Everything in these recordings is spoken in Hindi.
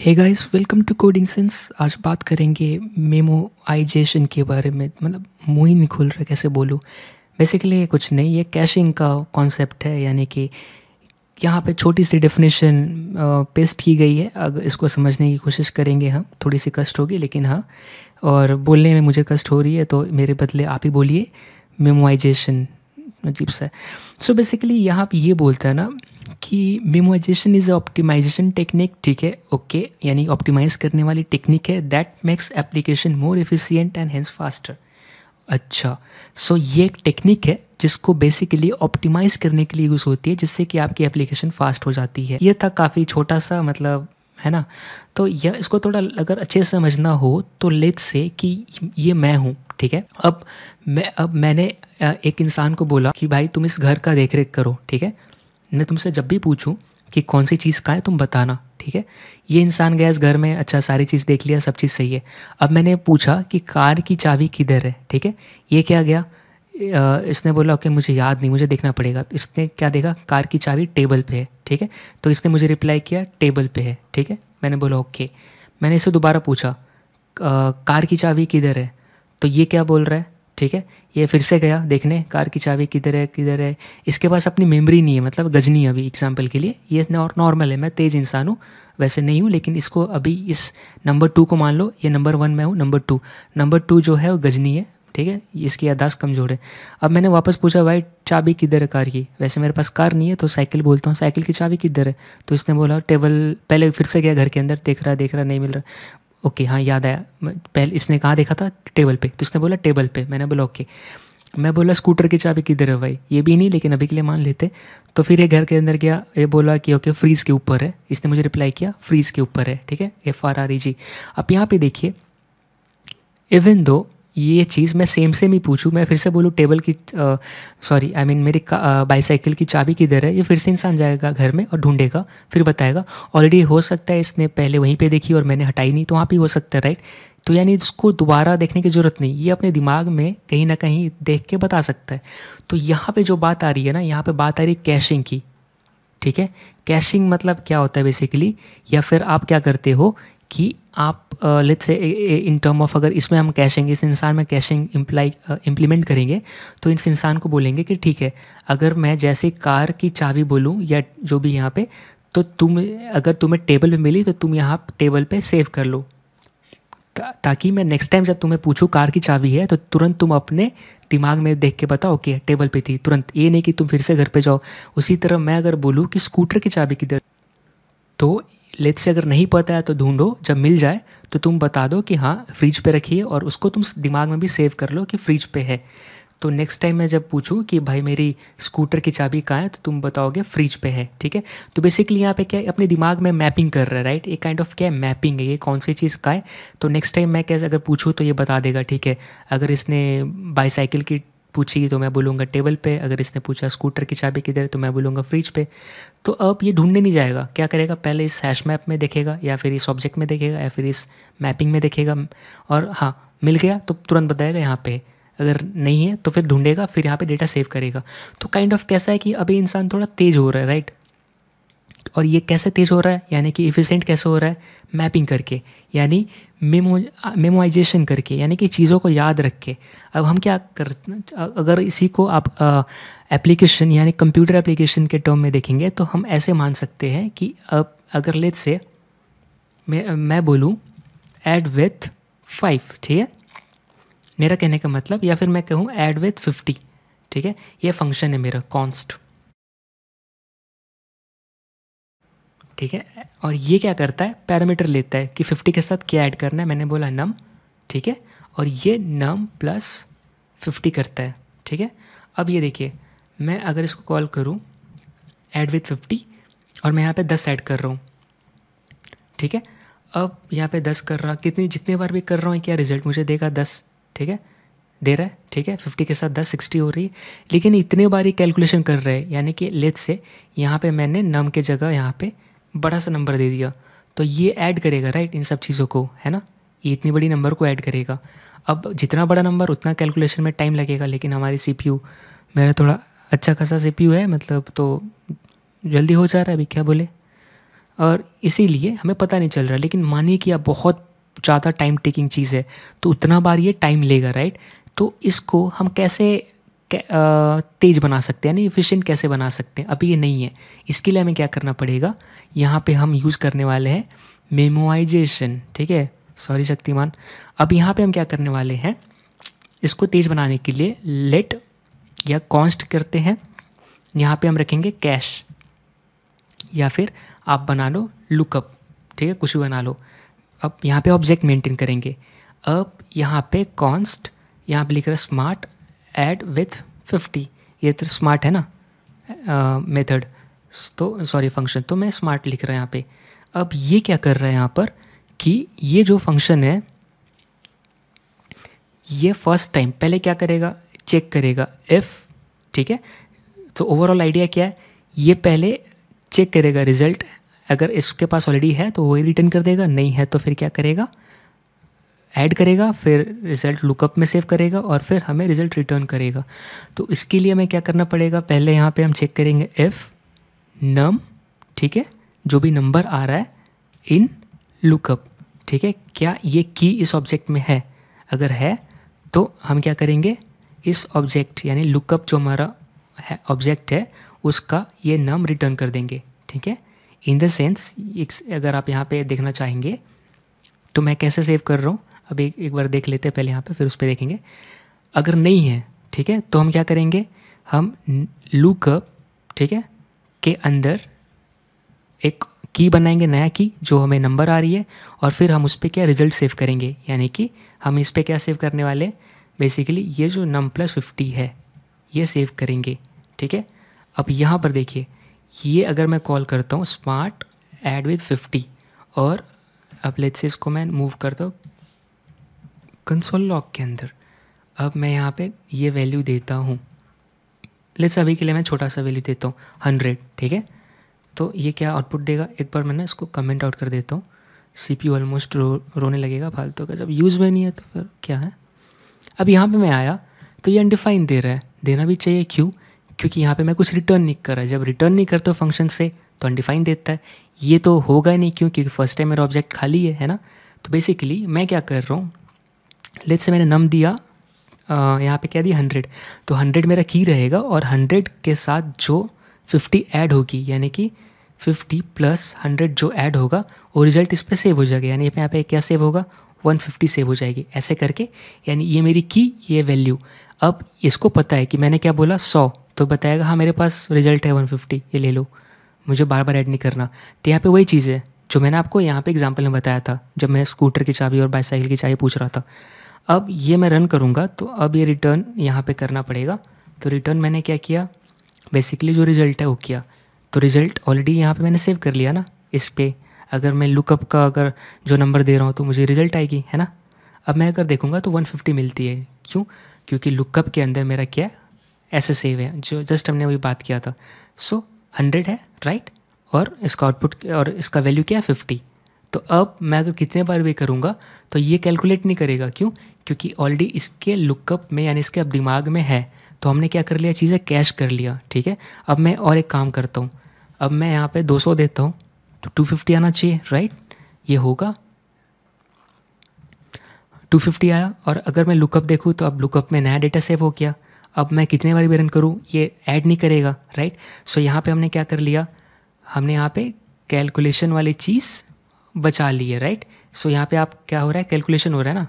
hey guys welcome to coding sense आज बात करेंगे मेमोआइजेशन के बारे में मतलब मुँह ही नहीं खुल रहा कैसे बोलूँ बेसिकली ये कुछ नहीं ये कैशिंग का कॉन्सेप्ट है यानी कि यहाँ पे छोटी सी डेफिनेशन पेस्ट की गई है अगर इसको समझने की कोशिश करेंगे हम थोड़ी सी कष्ट होगी लेकिन हाँ और बोलने में मुझे कष्ट हो रही है तो मेरे बदले आप ही बोलिए मेमोआइजेशन अजीब सा सो बेसिकली यहाँ पर ये बोलता है ना कि मेमोइजेशन इज़ ऑप्टिमाइजेशन टेक्निक ठीक है ओके यानी ऑप्टिमाइज करने वाली टेक्निक है that makes application more efficient and hence faster अच्छा सो so, ये एक टेक्निक है जिसको बेसिकली ऑप्टिमाइज करने के लिए यूज़ होती है जिससे कि आपकी एप्लीकेशन फास्ट हो जाती है ये था काफ़ी छोटा सा मतलब है ना तो यह इसको थोड़ा अगर अच्छे से समझना हो तो लेट से कि ये मैं हूँ ठीक है अब मैं अब मैंने एक इंसान को बोला कि भाई तुम इस घर का देख रेख करो ठीक है मैं तुमसे जब भी पूछूँ कि कौन सी चीज़ का है तुम बताना ठीक है ये इंसान गया इस घर में अच्छा सारी चीज़ देख लिया सब चीज़ सही है अब मैंने पूछा कि कार की चाबी किधर है ठीक है ये क्या गया इसने बोला कि मुझे याद नहीं मुझे देखना पड़ेगा इसने क्या देखा कार की चाबी टेबल पे है ठीक है तो इसने मुझे रिप्लाई किया टेबल पे है ठीक है मैंने बोला ओके मैंने इसे दोबारा पूछा कार की चाबी किधर है तो ये क्या बोल रहा है ठीक है ये फिर से गया देखने कार की चाबी किधर है किधर है इसके पास अपनी मेमोरी नहीं है मतलब गजनी अभी एग्जाम्पल के लिए ये नॉर्मल है मैं तेज इंसान हूँ वैसे नहीं हूँ लेकिन इसको अभी इस नंबर टू को मान लो ये नंबर वन में हूँ नंबर टू नंबर टू जो है वो गजनी है ठीक है इसकी यादाश्त कमज़ोर है अब मैंने वापस पूछा भाई चाबी किधर है कार की वैसे मेरे पास कार नहीं है तो साइकिल बोलता हूँ साइकिल की चाबी किधर है तो इसने बोला टेबल पहले फिर से गया घर के अंदर देख रहा देख रहा नहीं मिल रहा ओके हाँ याद आया पहले इसने कहाँ देखा था टेबल पे तो इसने बोला टेबल पे मैंने बोला ओके मैं बोला स्कूटर की चाबी किधर है भाई ये भी नहीं लेकिन अभी के लिए मान लेते तो फिर ये घर के अंदर गया ये बोला कि ओके फ्रीज़ के ऊपर है इसने मुझे रिप्लाई किया फ्रीज़ के ऊपर है ठीक है F R R E G अब यहाँ पे देखिए इवन दो ये चीज़ मैं सेम सेम ही पूछूँ मैं फिर से बोलूँ टेबल की सॉरी आई मीन मेरी बाईसाइकिल की चाबी किधर है ये फिर से इंसान जाएगा घर में और ढूंढेगा फिर बताएगा ऑलरेडी हो सकता है इसने पहले वहीं पे देखी और मैंने हटाई नहीं तो वहाँ भी हो सकता है राइट तो यानी इसको दोबारा देखने की ज़रूरत नहीं ये अपने दिमाग में कहीं ना कहीं देख के बता सकता है तो यहाँ पर जो बात आ रही है ना यहाँ पर बात आ रही है कैशिंग की ठीक है कैशिंग मतलब क्या होता है बेसिकली या फिर आप क्या करते हो कि आप let's say in term of अगर इसमें हम कैशिंग इस इंसान में कैशिंग इम्प्लाई इम्प्लीमेंट करेंगे तो इस इंसान को बोलेंगे कि ठीक है अगर मैं जैसे कार की चाबी बोलूँ या जो भी यहाँ पे तो तुम अगर तुम्हें टेबल पे मिली तो तुम यहाँ टेबल पे सेव कर लो ता, ताकि मैं नेक्स्ट टाइम जब तुम्हें पूछूँ कार की चाबी है तो तुरंत तुम अपने दिमाग में देख के बताओ ओके टेबल पे थी तुरंत ये नहीं कि तुम फिर से घर पे जाओ उसी तरह मैं अगर बोलूँ कि स्कूटर की चाबी किधर तो लेट से अगर नहीं पता है तो ढूंढो जब मिल जाए तो तुम बता दो कि हाँ फ्रिज पे रखिए और उसको तुम दिमाग में भी सेव कर लो कि फ्रिज पे है तो नेक्स्ट टाइम मैं जब पूछूँ कि भाई मेरी स्कूटर की चाबी कहाँ है तो तुम बताओगे फ्रिज पे है ठीक है तो बेसिकली यहाँ पे क्या है अपने दिमाग में मैपिंग कर रहा है राइट एक काइंड ऑफ क्या है मैपिंग है ये कौन सी चीज़ का है तो नेक्स्ट टाइम मैं कैसे अगर पूछूँ तो ये बता देगा ठीक है अगर इसने बाईसाइकिल की पूछी तो मैं बोलूँगा टेबल पे अगर इसने पूछा स्कूटर की चाबी किधर तो मैं बोलूँगा फ्रिज पे तो अब ये ढूंढने नहीं जाएगा क्या करेगा पहले इस हैश मैप में देखेगा या फिर इस ऑब्जेक्ट में देखेगा या फिर इस मैपिंग में देखेगा और हाँ मिल गया तो तुरंत बताएगा यहाँ पे अगर नहीं है तो फिर ढूंढेगा फिर यहाँ पे डेटा सेव करेगा तो काइंड kind ऑफ of कैसा है कि अभी इंसान थोड़ा तेज़ हो रहा है राइट और ये कैसे तेज़ हो रहा है यानी कि इफ़िशेंट कैसे हो रहा है मैपिंग करके यानी मेमो मेमोइजेशन करके यानी कि चीज़ों को याद रख के अब हम क्या कर अगर इसी को आप एप्लीकेशन यानी कंप्यूटर एप्लीकेशन के टर्म में देखेंगे तो हम ऐसे मान सकते हैं कि अब अगर लेट से मैं मैं बोलूँ एड विथ फाइव ठीक है मेरा कहने का मतलब या फिर मैं कहूँ एड विथ फिफ्टी ठीक है ये फंक्शन है मेरा कॉन्स्ट ठीक है और ये क्या करता है पैरामीटर लेता है कि फिफ्टी के साथ क्या ऐड करना है मैंने बोला नम ठीक है और ये नम प्लस फिफ्टी करता है ठीक है अब ये देखिए मैं अगर इसको कॉल करूँ ऐड विथ फिफ्टी और मैं यहाँ पे दस ऐड कर रहा हूँ ठीक है अब यहाँ पे दस कर रहा कितनी जितने बार भी कर रहा हूँ क्या रिजल्ट मुझे देगा दस ठीक है दे रहा है ठीक है फिफ्टी के साथ दस सिक्सटी हो रही है लेकिन इतने बार ही कैलकुलेशन कर रहे हैं यानी कि लेथ से यहाँ पे मैंने नम के जगह यहाँ पे बड़ा सा नंबर दे दिया तो ये ऐड करेगा राइट इन सब चीज़ों को है ना ये इतनी बड़ी नंबर को ऐड करेगा अब जितना बड़ा नंबर उतना कैलकुलेशन में टाइम लगेगा लेकिन हमारी सी मेरा थोड़ा अच्छा खासा सी है मतलब तो जल्दी हो जा रहा है अभी क्या बोले और इसीलिए हमें पता नहीं चल रहा लेकिन मानिए कि आप बहुत ज़्यादा टाइम टेकिंग चीज़ है तो उतना बार ये टाइम लेगा राइट तो इसको हम कैसे तेज़ बना सकते हैं यानी इफ़िशेंट कैसे बना सकते हैं अभी ये नहीं है इसके लिए हमें क्या करना पड़ेगा यहाँ पे हम यूज़ करने वाले हैं मेमोआइजेशन ठीक है सॉरी शक्तिमान अब यहाँ पे हम क्या करने वाले हैं इसको तेज़ बनाने के लिए लेट या कॉन्स्ट करते हैं यहाँ पे हम रखेंगे कैश या फिर आप बना लो लुकअप ठीक है कुछ भी बना लो अब यहाँ पे ऑब्जेक्ट मेंटेन करेंगे अब यहाँ पे कॉन्स्ट यहाँ पे लिख रहा स्मार्ट ऐड विथ फिफ्टी ये तो स्मार्ट है ना मेथड तो सॉरी फंक्शन तो मैं स्मार्ट लिख रहा है यहाँ पे अब ये क्या कर रहा है यहाँ पर कि ये जो फंक्शन है ये फर्स्ट टाइम पहले क्या करेगा चेक करेगा इफ़ ठीक है तो ओवरऑल आइडिया क्या है ये पहले चेक करेगा रिजल्ट अगर इसके पास ऑलरेडी है तो वही रिटर्न कर देगा नहीं है तो फिर क्या करेगा ऐड करेगा फिर रिज़ल्ट लुकअप में सेव करेगा और फिर हमें रिज़ल्ट रिटर्न करेगा तो इसके लिए हमें क्या करना पड़ेगा पहले यहाँ पे हम चेक करेंगे एफ़ नम ठीक है जो भी नंबर आ रहा है इन लुकअप ठीक है क्या ये की इस ऑब्जेक्ट में है अगर है तो हम क्या करेंगे इस ऑब्जेक्ट यानी लुकअप जो हमारा है ऑब्जेक्ट है उसका ये नम रिटर्न कर देंगे ठीक है इन द सेंस अगर आप यहाँ पे देखना चाहेंगे तो मैं कैसे सेव कर रहा हूँ अब एक एक बार देख लेते हैं पहले यहाँ पे फिर उस पर देखेंगे अगर नहीं है ठीक है तो हम क्या करेंगे हम लूकअप ठीक है के अंदर एक की बनाएंगे नया की जो हमें नंबर आ रही है और फिर हम उस पर क्या रिजल्ट सेव करेंगे यानी कि हम इस पर क्या सेव करने वाले बेसिकली ये जो नम प्लस फिफ्टी है ये सेव करेंगे ठीक है अब यहाँ पर देखिए ये अगर मैं कॉल करता हूँ स्मार्ट एड विथ फिफ्टी और अब लेट्स से इसको मैं मूव करता हूँ कंसोल लॉक के अंदर अब मैं यहाँ पे ये वैल्यू देता हूँ लेट्स अभी के लिए मैं छोटा सा वैल्यू देता हूँ हंड्रेड ठीक है तो ये क्या आउटपुट देगा एक बार मैंने इसको कमेंट आउट कर देता हूँ सी पी ऑलमोस्ट रो रोने लगेगा फालतू का जब यूज़ में नहीं है तो फिर क्या है अब यहाँ पे मैं आया तो ये अनडिफाइन दे रहा है देना भी चाहिए क्यों क्योंकि यहाँ पे मैं कुछ रिटर्न नहीं कर रहा जब रिटर्न नहीं करता फंक्शन से तो अनडिफाइन देता है ये तो होगा नहीं क्यों क्योंकि फर्स्ट टाइम मेरा ऑब्जेक्ट खाली है है ना तो बेसिकली मैं क्या कर रहा हूँ लेट से मैंने नम दिया यहाँ पे क्या दिया हंड्रेड तो हंड्रेड मेरा की रहेगा और हंड्रेड के साथ जो फिफ्टी ऐड होगी यानी कि फिफ्टी प्लस हंड्रेड जो ऐड होगा वो रिजल्ट इस पर सेव हो जाएगा यानी यहाँ पे क्या सेव होगा वन फिफ्टी सेव हो जाएगी ऐसे करके यानी ये मेरी की ये वैल्यू अब इसको पता है कि मैंने क्या बोला सौ तो बताएगा हाँ मेरे पास रिजल्ट है वन फिफ्टी ये ले लो मुझे बार बार ऐड नहीं करना तो यहाँ पे वही चीज़ है जो मैंने आपको यहाँ पे एग्जाम्पल में बताया था जब मैं स्कूटर की चाबी और बाईसाइकिल की चाबी पूछ रहा था अब ये मैं रन करूँगा तो अब ये रिटर्न यहाँ पे करना पड़ेगा तो रिटर्न मैंने क्या किया बेसिकली जो रिज़ल्ट है वो किया तो रिज़ल्ट ऑलरेडी यहाँ पे मैंने सेव कर लिया ना इस पर अगर मैं लुकअप का अगर जो नंबर दे रहा हूँ तो मुझे रिज़ल्ट आएगी है ना अब मैं अगर देखूँगा तो वन मिलती है क्यों क्योंकि लुकअप के अंदर मेरा क्या है ऐसे सेव है जो जस्ट हमने अभी बात किया था सो so, हंड्रेड है राइट और इसका आउटपुट और इसका वैल्यू क्या है फिफ्टी तो अब मैं अगर कितने बार भी करूँगा तो ये कैलकुलेट नहीं करेगा क्यों क्योंकि ऑलरेडी इसके लुकअप में यानी इसके अब दिमाग में है तो हमने क्या कर लिया चीज़ें कैश कर लिया ठीक है अब मैं और एक काम करता हूँ अब मैं यहाँ पे 200 देता हूँ तो 250 आना चाहिए राइट ये होगा 250 आया और अगर मैं लुकअप देखूँ तो अब लुकअप में नया डेटा सेव हो गया अब मैं कितने बार भी रन करूँ ये ऐड नहीं करेगा राइट सो यहाँ पर हमने क्या कर लिया हमने यहाँ पर कैलकुलेशन वाली चीज़ बचा ली है राइट सो यहाँ पे आप क्या हो रहा है कैलकुलेशन हो रहा है ना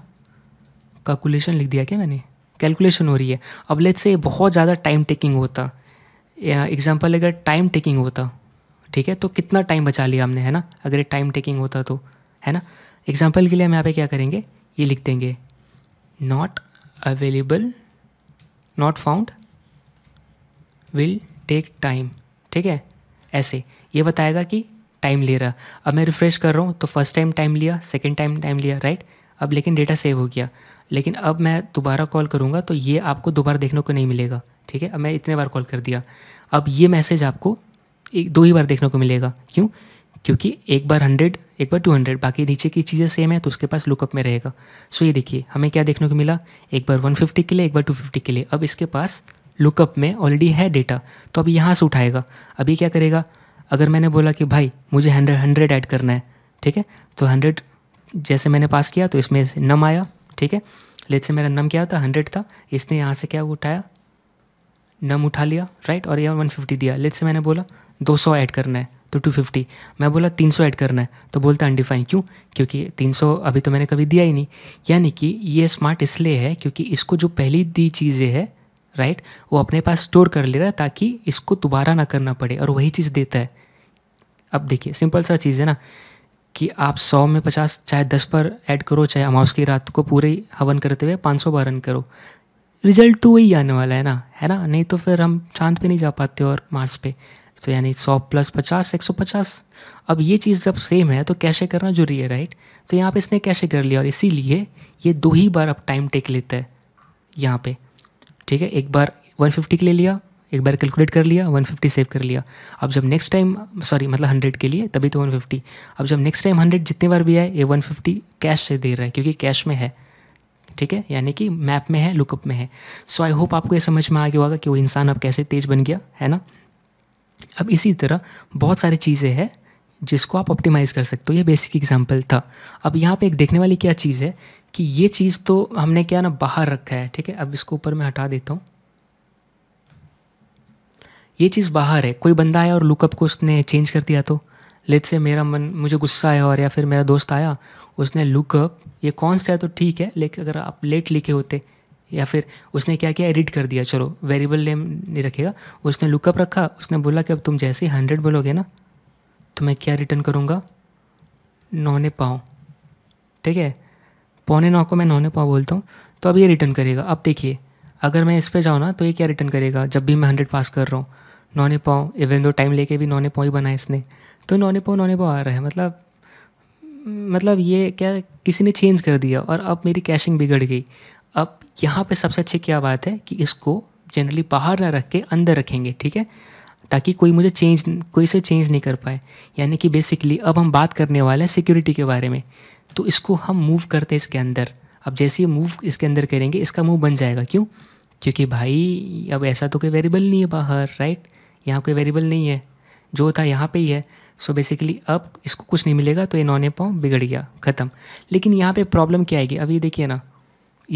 कैलकुलेशन लिख दिया क्या मैंने कैलकुलेशन हो रही है अब लेट से बहुत ज़्यादा टाइम टेकिंग होता एग्जाम्पल अगर टाइम टेकिंग होता ठीक है तो कितना टाइम बचा लिया हमने है ना अगर ये टाइम टेकिंग होता तो है ना एग्जाम्पल के लिए हम यहाँ पे क्या करेंगे ये लिख देंगे not available not found will take time ठीक है ऐसे ये बताएगा कि टाइम ले रहा अब मैं रिफ़्रेश कर रहा हूँ तो फर्स्ट टाइम टाइम लिया सेकेंड टाइम टाइम लिया राइट अब लेकिन डेटा सेव हो गया लेकिन अब मैं दोबारा कॉल करूँगा तो ये आपको दोबारा देखने को नहीं मिलेगा ठीक है अब मैं इतने बार कॉल कर दिया अब ये मैसेज आपको एक दो ही बार देखने को मिलेगा क्यों क्योंकि एक बार हंड्रेड एक बार टू हंड्रेड बाकी नीचे की चीज़ें सेम है तो उसके पास लुकअप में रहेगा सो ये देखिए हमें क्या देखने को मिला एक बार वन फिफ्टी के लिए एक बार टू फिफ्टी के लिए अब इसके पास लुकअप में ऑलरेडी है डेटा तो अब यहाँ से उठाएगा अभी क्या करेगा अगर मैंने बोला कि भाई मुझे हंड्रेड हंड्रेड ऐड करना है ठीक है तो हंड्रेड जैसे मैंने पास किया तो इसमें नम आया ठीक है लेट से मेरा नम क्या था हंड्रेड था इसने यहाँ से क्या उठाया नम उठा लिया राइट और यहाँ वन फिफ्टी दिया लेट से मैंने बोला दो सौ ऐड करना है तो टू फिफ्टी मैं बोला तीन सौ ऐड करना है तो बोलता अनडिफाइन क्यों क्योंकि तीन सौ अभी तो मैंने कभी दिया ही नहीं यानी कि ये स्मार्ट इसलिए है क्योंकि इसको जो पहली दी चीज़ें है राइट वो अपने पास स्टोर कर ले रहा है ताकि इसको दोबारा ना करना पड़े और वही चीज़ देता है अब देखिए सिंपल सा चीज़ है ना कि आप सौ में पचास चाहे दस पर ऐड करो चाहे अमावस की रात को पूरे हवन करते हुए पाँच सौ बार रन करो रिजल्ट तो वही आने वाला है ना है ना नहीं तो फिर हम चांद पे नहीं जा पाते और मार्स पे तो यानी सौ प्लस पचास एक सौ पचास अब ये चीज़ जब सेम है तो कैसे करना जरूरी है राइट तो यहाँ पे इसने कैसे कर लिया और इसीलिए ये दो ही बार अब टाइम टेक लेता है यहाँ पर ठीक है एक बार 150 के लिए लिया एक बार कैलकुलेट कर लिया 150 सेव कर लिया अब जब नेक्स्ट टाइम सॉरी मतलब 100 के लिए तभी तो 150 अब जब नेक्स्ट टाइम 100 जितने बार भी आए ये 150 कैश से दे रहा है क्योंकि कैश में है ठीक है यानी कि मैप में है लुकअप में है सो आई होप आपको ये समझ में आ गया होगा कि वो इंसान अब कैसे तेज बन गया है ना अब इसी तरह बहुत सारी चीज़ें हैं जिसको आप ऑप्टिमाइज़ कर सकते हो ये बेसिक एग्जाम्पल था अब यहाँ पे एक देखने वाली क्या चीज़ है कि ये चीज़ तो हमने क्या ना बाहर रखा है ठीक है अब इसको ऊपर मैं हटा देता हूँ ये चीज़ बाहर है कोई बंदा आया और लुकअप को उसने चेंज कर दिया तो लेट से मेरा मन मुझे गुस्सा आया और या फिर मेरा दोस्त आया उसने लुकअप ये कॉन्स्ट है तो ठीक है लेकिन अगर आप लेट लिखे होते या फिर उसने क्या किया एडिट कर दिया चलो वेरिएबल नेम नहीं रखेगा उसने लुकअप रखा उसने बोला कि अब तुम जैसे ही हंड्रेड बोलोगे ना तो मैं क्या रिटर्न करूँगा नौने पाओ ठीक है पौने नौ को मैं नौने पाओ बोलता हूँ तो अब ये रिटर्न करेगा अब देखिए अगर मैं इस पर जाऊँ ना तो ये क्या रिटर्न करेगा जब भी मैं हंड्रेड पास कर रहा हूँ नौने पाओ इवन दो टाइम लेके भी नौने पाओ ही बनाए इसने तो नौने पाव नौने पाओ आ रहा है मतलब मतलब ये क्या किसी ने चेंज कर दिया और अब मेरी कैशिंग बिगड़ गई अब यहाँ पे सबसे अच्छी क्या बात है कि इसको जनरली बाहर ना रख के अंदर रखेंगे ठीक है ताकि कोई मुझे चेंज कोई से चेंज नहीं कर पाए यानी कि बेसिकली अब हम बात करने वाले हैं सिक्योरिटी के बारे में तो इसको हम मूव करते हैं इसके अंदर अब जैसे ही मूव इसके अंदर करेंगे इसका मूव बन जाएगा क्यों क्योंकि भाई अब ऐसा तो कोई वेरिएबल नहीं है बाहर राइट यहाँ कोई वेरिएबल नहीं है जो था यहाँ पे ही है सो बेसिकली अब इसको कुछ नहीं मिलेगा तो ये नॉन ए पाँव बिगड़ गया ख़त्म लेकिन यहाँ पे प्रॉब्लम क्या आएगी अब ये देखिए ना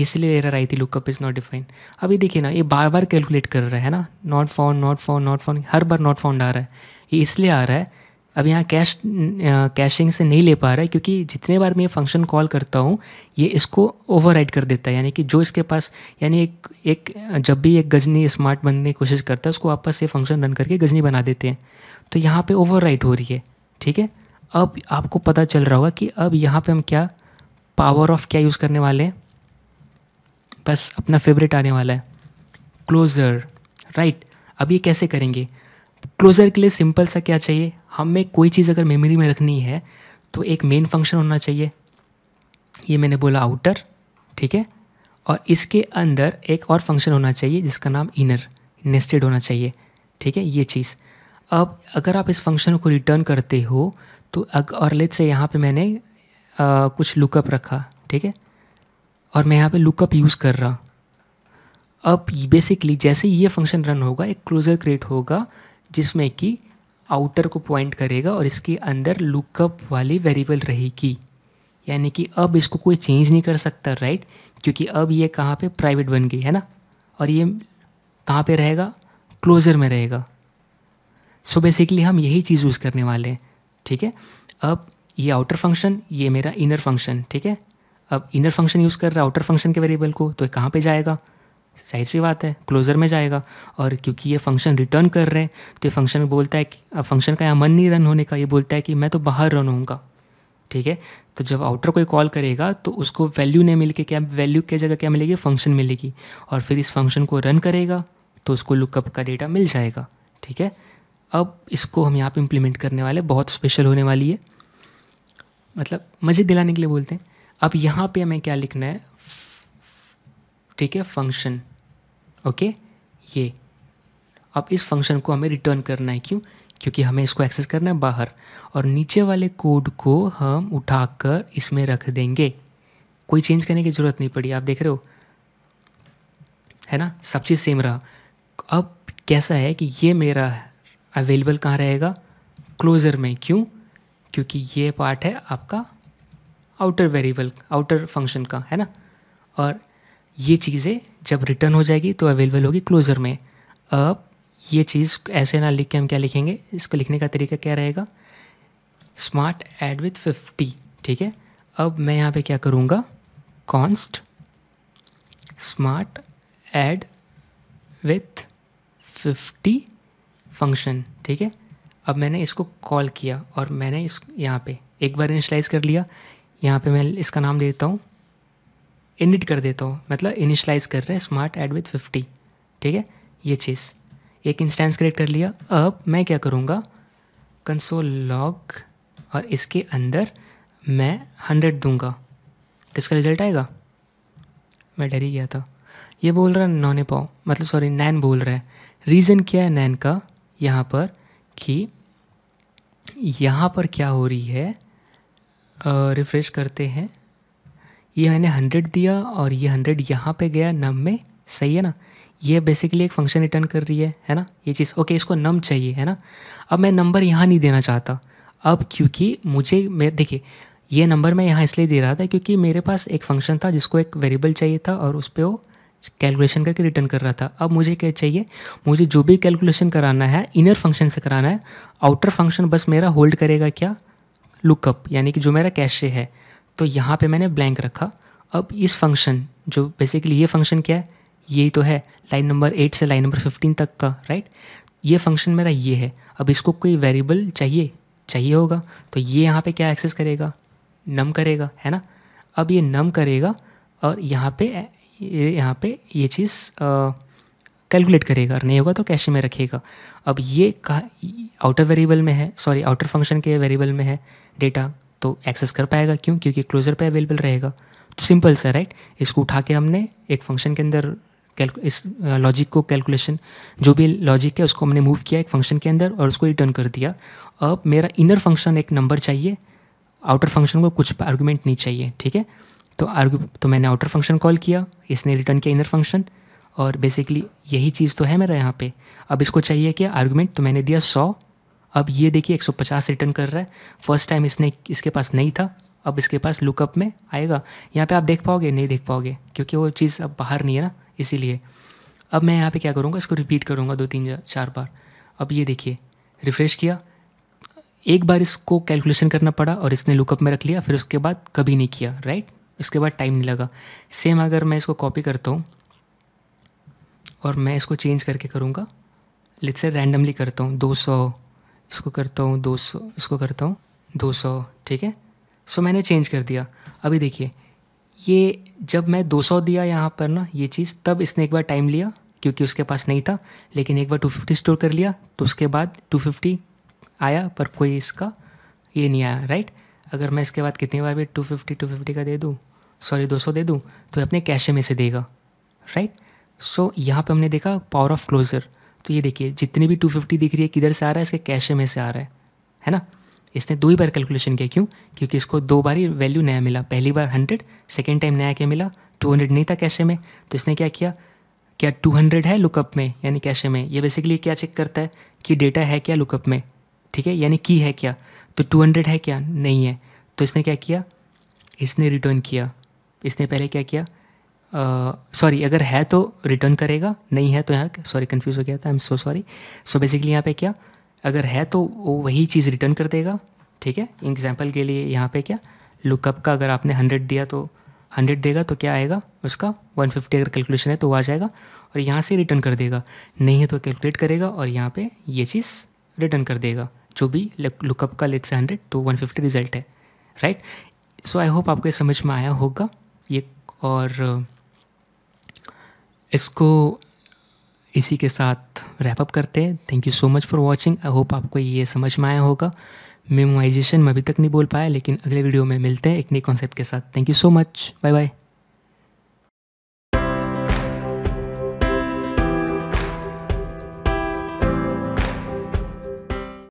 इसलिए एरर आई थी लुकअप इज़ नॉट डिफाइन अभी देखिए ना ये बार बार कैलकुलेट कर रहा है ना not found not found not found हर बार नॉट फाउंड आ रहा है ये इसलिए आ रहा है अब यहाँ कैश कैशिंग से नहीं ले पा रहा है क्योंकि जितने बार मैं ये फंक्शन कॉल करता हूँ ये इसको ओवर कर देता है यानी कि जो इसके पास यानी एक एक जब भी एक गजनी स्मार्ट बनने की कोशिश करता है उसको वापस ये फंक्शन रन करके गजनी बना देते हैं तो यहाँ पे ओवर हो रही है ठीक है अब आपको पता चल रहा होगा कि अब यहाँ पे हम क्या पावर ऑफ क्या यूज़ करने वाले हैं बस अपना फेवरेट आने वाला है क्लोज़र राइट अब ये कैसे करेंगे क्लोज़र के लिए सिंपल सा क्या चाहिए हमें कोई चीज़ अगर मेमोरी में रखनी है तो एक मेन फंक्शन होना चाहिए ये मैंने बोला आउटर ठीक है और इसके अंदर एक और फंक्शन होना चाहिए जिसका नाम इनर नेस्टेड होना चाहिए ठीक है ये चीज़ अब अगर आप इस फंक्शन को रिटर्न करते हो तो अग और लेट से यहाँ पे मैंने आ, कुछ लुकअप रखा ठीक है और मैं यहाँ पे लुकअप यूज़ कर रहा अब बेसिकली जैसे ये फंक्शन रन होगा एक क्लोज़र क्रिएट होगा जिसमें कि आउटर को पॉइंट करेगा और इसके अंदर लुकअप वाली वेरिएबल रहेगी यानी कि अब इसको कोई चेंज नहीं कर सकता राइट क्योंकि अब ये कहाँ पे प्राइवेट बन गई है ना और ये कहाँ पे रहेगा क्लोज़र में रहेगा सो so बेसिकली हम यही चीज़ यूज़ करने वाले हैं ठीक है अब ये आउटर फंक्शन ये मेरा इनर फंक्शन ठीक है अब इनर फंक्शन यूज़ कर रहा है आउटर फंक्शन के वेरिएबल को तो कहाँ पर जाएगा जाहिर सी बात है क्लोजर में जाएगा और क्योंकि ये फंक्शन रिटर्न कर रहे हैं तो ये फंक्शन बोलता है कि अब फंक्शन का यहाँ मन नहीं रन होने का ये बोलता है कि मैं तो बाहर रन होऊंगा ठीक है तो जब आउटर कोई कॉल करेगा तो उसको वैल्यू नहीं मिल के क्या वैल्यू क्या जगह क्या मिलेगी फंक्शन मिलेगी और फिर इस फंक्शन को रन करेगा तो उसको लुकअप का डेटा मिल जाएगा ठीक है अब इसको हम यहाँ पर इम्प्लीमेंट करने वाले बहुत स्पेशल होने वाली है मतलब मज़े दिलाने के लिए बोलते हैं अब यहाँ पे हमें क्या लिखना है ठीक है फंक्शन ओके ये अब इस फंक्शन को हमें रिटर्न करना है क्यों क्योंकि हमें इसको एक्सेस करना है बाहर और नीचे वाले कोड को हम उठाकर इसमें रख देंगे कोई चेंज करने की ज़रूरत नहीं पड़ी आप देख रहे हो है ना सब चीज़ सेम रहा अब कैसा है कि ये मेरा अवेलेबल कहाँ रहेगा क्लोज़र में क्यों क्योंकि ये पार्ट है आपका आउटर वेरिएबल आउटर फंक्शन का है ना और ये चीज़ें जब रिटर्न हो जाएगी तो अवेलेबल होगी क्लोज़र में अब ये चीज़ ऐसे ना लिख के हम क्या लिखेंगे इसको लिखने का तरीका क्या रहेगा स्मार्ट एड विथ फिफ्टी ठीक है अब मैं यहाँ पे क्या करूँगा const smart add with fifty function ठीक है अब मैंने इसको कॉल किया और मैंने इस यहाँ पे एक बार इनिशलाइज कर लिया यहाँ पे मैं इसका नाम दे देता हूँ इनिट कर देता हूँ मतलब इनिशलाइज कर रहे हैं स्मार्ट एड विथ फिफ्टी ठीक है ये चीज़ एक इंस्टेंस क्रिएट कर लिया अब मैं क्या करूँगा कंसोल लॉग और इसके अंदर मैं हंड्रेड दूंगा तो इसका रिजल्ट आएगा मैं डर ही गया था ये बोल रहा है नॉने पाओ मतलब सॉरी नैन बोल रहा है रीज़न क्या है नैन का यहाँ पर कि यहाँ पर क्या हो रही है रिफ़्रेश करते हैं ये मैंने हंड्रेड दिया और ये हंड्रेड यहाँ पे गया नम में सही है ना ये बेसिकली एक फंक्शन रिटर्न कर रही है है ना ये चीज़ ओके इसको नम चाहिए है ना अब मैं नंबर यहाँ नहीं देना चाहता अब क्योंकि मुझे मैं देखिए ये नंबर मैं यहाँ इसलिए दे रहा था क्योंकि मेरे पास एक फंक्शन था जिसको एक वेरिएबल चाहिए था और उस पर वो कैलकुलेशन करके रिटर्न कर रहा था अब मुझे क्या चाहिए मुझे जो भी कैलकुलेशन कराना है इनर फंक्शन से कराना है आउटर फंक्शन बस मेरा होल्ड करेगा क्या लुकअप यानी कि जो मेरा कैशे है तो यहाँ पे मैंने ब्लैंक रखा अब इस फंक्शन जो बेसिकली ये फंक्शन क्या है यही तो है लाइन नंबर एट से लाइन नंबर फिफ्टीन तक का राइट ये फंक्शन मेरा ये है अब इसको कोई वेरिएबल चाहिए चाहिए होगा तो ये यहाँ पे क्या एक्सेस करेगा नम करेगा है ना अब ये नम करेगा और यहाँ पे यहाँ पे ये चीज़ कैलकुलेट करेगा नहीं होगा तो कैश में रखेगा अब ये कहा आउटर वेरिएबल में है सॉरी आउटर फंक्शन के वेरिएबल में है डेटा तो एक्सेस कर पाएगा क्यों क्योंकि क्लोजर पे अवेलेबल रहेगा तो सिंपल सा राइट इसको उठा के हमने एक फंक्शन के अंदर इस लॉजिक uh, को कैलकुलेशन जो भी लॉजिक है उसको हमने मूव किया एक फंक्शन के अंदर और उसको रिटर्न कर दिया अब मेरा इनर फंक्शन एक नंबर चाहिए आउटर फंक्शन को कुछ आर्गूमेंट नहीं चाहिए ठीक है तो आर्ग्यू तो मैंने आउटर फंक्शन कॉल किया इसने रिटर्न किया इनर फंक्शन और बेसिकली यही चीज़ तो है मेरा यहाँ पे अब इसको चाहिए क्या आर्गूमेंट तो मैंने दिया सौ अब ये देखिए 150 रिटर्न कर रहा है फर्स्ट टाइम इसने इसके पास नहीं था अब इसके पास लुकअप में आएगा यहाँ पे आप देख पाओगे नहीं देख पाओगे क्योंकि वो चीज़ अब बाहर नहीं है ना इसीलिए अब मैं यहाँ पे क्या करूँगा इसको रिपीट करूँगा दो तीन चार बार अब ये देखिए रिफ़्रेश किया एक बार इसको कैलकुलेशन करना पड़ा और इसने लुकअप में रख लिया फिर उसके बाद कभी नहीं किया राइट उसके बाद टाइम नहीं लगा सेम अगर मैं इसको कॉपी करता हूँ और मैं इसको चेंज करके करूँगा लेट्स से रैंडमली करता हूँ 200 इसको करता हूँ दो सौ इसको करता हूँ दो सौ ठीक है सो मैंने चेंज कर दिया अभी देखिए ये जब मैं 200 दिया यहाँ पर ना ये चीज़ तब इसने एक बार टाइम लिया क्योंकि उसके पास नहीं था लेकिन एक बार 250 स्टोर कर लिया तो उसके बाद 250 आया पर कोई इसका ये नहीं आया राइट अगर मैं इसके बाद कितनी बार भी 250 250 का दे दूँ सॉरी 200 दे दूँ तो अपने कैशे में से देगा राइट सो so, यहाँ पे हमने देखा पावर ऑफ क्लोज़र तो ये देखिए जितनी भी फिफ्टी दिख रही है किधर से आ रहा है इसके कैश में से आ रहा है है ना इसने दो ही बार कैलकुलेशन किया क्यों क्योंकि इसको दो बार ही वैल्यू नया मिला पहली बार हंड्रेड सेकेंड टाइम नया क्या मिला टू हंड्रेड नहीं था कैशे में तो इसने क्या किया क्या टू हंड्रेड है लुकअप में यानी कैशे में ये बेसिकली क्या चेक करता है कि डेटा है क्या लुकअप में ठीक है यानी की है क्या तो टू हंड्रेड है क्या नहीं है तो इसने क्या किया इसने रिटर्न किया इसने पहले क्या किया सॉरी अगर है तो रिटर्न करेगा नहीं है तो यहाँ सॉरी कन्फ्यूज़ हो गया था I am so sorry so basically यहाँ पे क्या अगर है तो वो वही चीज़ रिटर्न कर देगा ठीक है एग्जाम्पल के लिए यहाँ पे क्या लुकअप का अगर आपने हंड्रेड दिया तो हंड्रेड देगा तो क्या आएगा उसका वन फिफ्टी अगर कैलकुलेशन है तो वो आ जाएगा और यहाँ से रिटर्न कर देगा नहीं है तो कैलकुलेट करेगा और यहाँ पे ये चीज़ रिटर्न कर देगा जो भी लुकअप का लेट से हंड्रेड तो वन फिफ्टी रिजल्ट है राइट सो आई होप आपको ये समझ में आया होगा ये और इसको इसी के साथ रैपअप करते हैं thank you so much for watching I hope आपको ये समझ में आया होगा मेमोइजेशन मैं अभी तक नहीं बोल पाया लेकिन अगले वीडियो में मिलते हैं एक नए कॉन्सेप्ट के साथ thank you so much bye bye